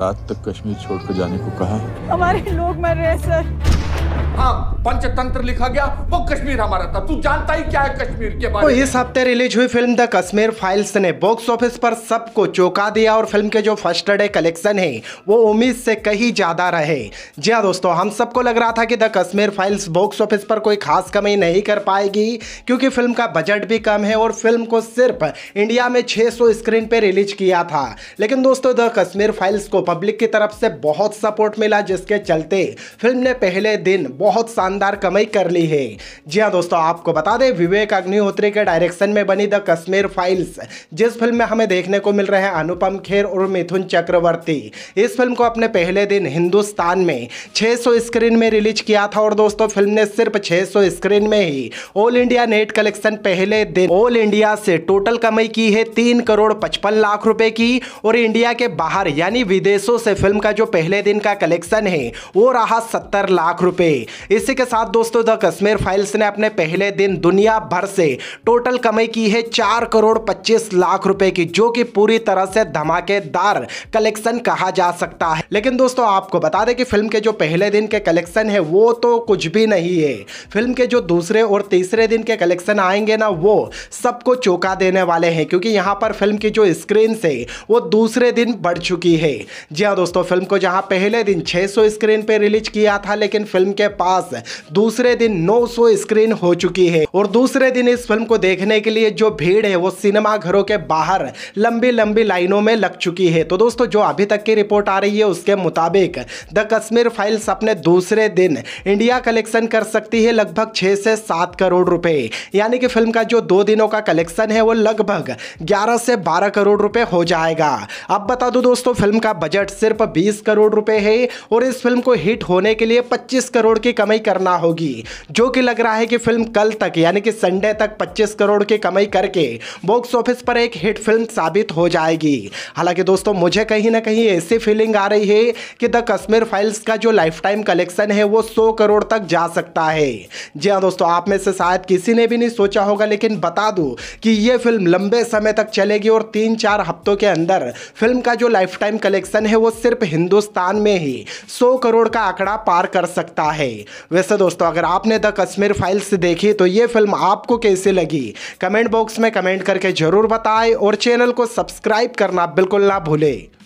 रात तक कश्मीर छोड़कर जाने को कहा है हमारे लोग मर रहे हैं सर हाँ पंचतंत्र लिखा गया वो कश्मीर हमारा था तू जानता ही क्या है कश्मीर के बारे में तो इस हफ्ते रिलीज हुई फिल्म द कश्मीर फाइल्स ने बॉक्स ऑफिस पर सबको चौंका दिया और फिल्म के जो फर्स्ट डे कलेक्शन है वो उम्मीद से कहीं ज्यादा रहे जी हाँ दोस्तों हम सबको लग रहा था कि the Kashmir files box office पर कोई खास कमी नहीं कर पाएगी क्योंकि फिल्म का बजट भी कम है और फिल्म को सिर्फ इंडिया में 600 स्क्रीन पर रिलीज किया था लेकिन दोस्तों द कश्मीर फाइल्स को पब्लिक की तरफ से बहुत सपोर्ट मिला जिसके चलते फिल्म ने पहले दिन बहुत शानदार कमाई कर ली है जी हाँ दोस्तों आपको बता दें विवेक अग्निहोत्री के डायरेक्शन में बनी द कश्मीर फाइल्स जिस फिल्म में हमें देखने को मिल रहे हैं अनुपम खेर और मिथुन चक्रवर्ती इस फिल्म को अपने पहले दिन हिंदुस्तान में 600 स्क्रीन में रिलीज किया था और दोस्तों फिल्म ने सिर्फ 600 स्क्रीन में ही ऑल इंडिया नेट कलेक्शन पहले दिन ऑल इंडिया से टोटल कमाई की है तीन करोड़ पचपन लाख रुपए की और इंडिया के बाहर यानी विदेशों से फिल्म का जो पहले दिन का कलेक्शन है वो रहा सत्तर लाख रुपए इसी के साथ दोस्तों द कश्मीर फाइल्स ने अपने पहले दिन दुनिया भर से टोटल कमाई की है चार करोड़ पच्चीस लाख रुपए की जो कि पूरी तरह से धमाकेदार कलेक्शन कहा जा सकता है लेकिन दोस्तों आपको बता दें कि फिल्म के जो पहले दिन के कलेक्शन है वो तो कुछ भी नहीं है फिल्म के जो दूसरे और तीसरे दिन के कलेक्शन आएंगे ना वो सबको चौंका देने वाले हैं क्योंकि यहाँ पर फिल्म की जो स्क्रीन से वो दूसरे दिन बढ़ चुकी है जी हाँ दोस्तों फिल्म को जहाँ पहले दिन 600 स्क्रीन पर रिलीज किया था लेकिन फिल्म के पास दूसरे दिन 900 स्क्रीन हो चुकी है और दूसरे दिन इस फिल्म को देखने के लिए जो भीड़ है वो सिनेमा घरों के बाहर लंबी लंबी लाइनों में लग चुकी है तो दोस्तों जो अभी तक की रिपोर्ट आ रही है उसके मुताबिक द कश्मीर फाइल्स अपने दूसरे दिन इंडिया कलेक्शन कर सकती है लगभग छह से सात करोड़ रुपए यानी कि फिल्म का जो दो दिनों का कलेक्शन है वो लगभग ग्यारह से बारह करोड़ रुपए हो जाएगा अब बता दो दोस्तों फिल्म का बजट सिर्फ बीस करोड़ रुपए है और इस फिल्म को हिट होने के लिए पच्चीस करोड़ की की कमाई करना होगी जो कि लग रहा है कि फिल्म कल तक यानी कि संडे तक 25 करोड़ की कमाई करके बॉक्स ऑफिस पर एक हिट फिल्म साबित हो जाएगी हालांकि दोस्तों मुझे कहीं ना कहीं ऐसी फीलिंग आ रही है कि द कश्मीर फाइल्स का जो लाइफ टाइम कलेक्शन है वो सौ करोड़ तक जा सकता है जी हाँ दोस्तों आप में से शायद किसी ने भी नहीं सोचा होगा लेकिन बता दूं कि ये फिल्म लंबे समय तक चलेगी और तीन चार हफ्तों के अंदर फिल्म का जो लाइफ टाइम कलेक्शन है वो सिर्फ हिंदुस्तान में ही 100 करोड़ का आंकड़ा पार कर सकता है वैसे दोस्तों अगर आपने द कश्मीर फाइल्स देखी तो ये फिल्म आपको कैसे लगी कमेंट बॉक्स में कमेंट करके ज़रूर बताएं और चैनल को सब्सक्राइब करना बिल्कुल ना भूलें